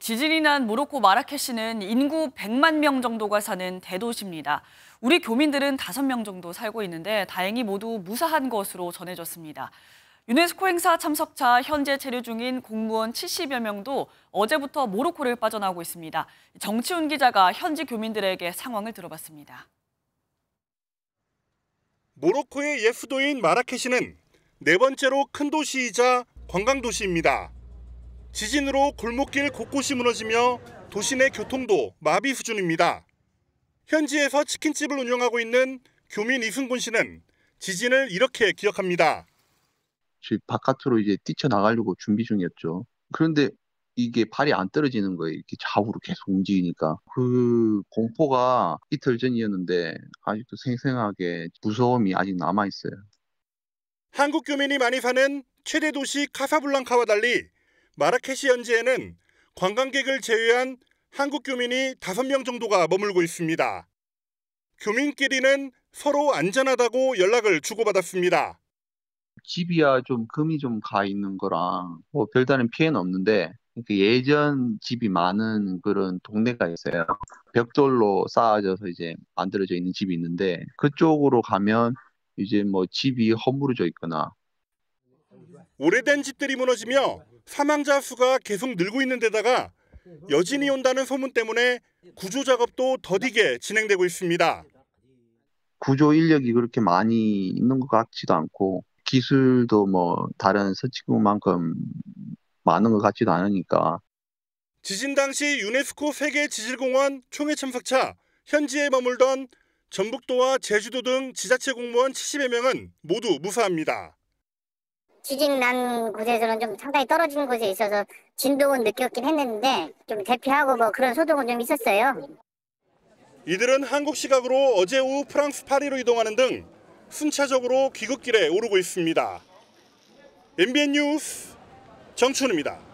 지진이 난 모로코 마라케시는 인구 100만 명 정도가 사는 대도시입니다. 우리 교민들은 5명 정도 살고 있는데 다행히 모두 무사한 것으로 전해졌습니다. 유네스코 행사 참석차 현재 체류 중인 공무원 70여 명도 어제부터 모로코를 빠져나오고 있습니다. 정치훈 기자가 현지 교민들에게 상황을 들어봤습니다. 모로코의 예수도인 마라케시는 네 번째로 큰 도시이자 관광 도시입니다. 지진으로 골목길 곳곳이 무너지며 도시내 교통도 마비 수준입니다. 현지에서 치킨집을 운영하고 있는 교민 이승곤 씨는 지진을 이렇게 기억합니다. 집 바깥으로 이제 뛰쳐나가려고 준비 중이었죠. 그런데 이게 발이 안 떨어지는 거예요. 이렇게 좌우로 계속 움직이니까. 그 공포가 이틀 전이었는데 아직도 생생하게 무서움이 아직 남아있어요. 한국 교민이 많이 사는 최대 도시 카사블랑카와 달리 마라케시 현지에는 관광객을 제외한 한국 교민이 5명 정도가 머물고 있습니다. 교민끼리는 서로 안전하다고 연락을 주고받았습니다. 집이야 좀 금이 좀 가 있는 거랑 뭐 별다른 피해는 없는데 예전 집이 많은 그런 동네가 있어요. 벽돌로 쌓아져서 이제 만들어져 있는 집이 있는데 그쪽으로 가면 이제 뭐 집이 허물어져 있거나 오래된 집들이 무너지며 사망자 수가 계속 늘고 있는 데다가 여진이 온다는 소문 때문에 구조 작업도 더디게 진행되고 있습니다. 구조 인력이 그렇게 많이 있는 것 같지도 않고 기술도 뭐 다른 서치구만큼 많은 것 같지도 않으니까. 지진 당시 유네스코 세계 지질공원 총회 참석차 현지에 머물던 전북도와 제주도 등 지자체 공무원 70여 명은 모두 무사합니다. 취직 난 곳에서는 좀 상당히 떨어진 곳에 있어서 진동은 느꼈긴 했는데 좀 대피하고 뭐 그런 소동은 좀 있었어요. 이들은 한국 시각으로 어제 오후 프랑스 파리로 이동하는 등 순차적으로 귀국길에 오르고 있습니다. MBN 뉴스 정춘입니다.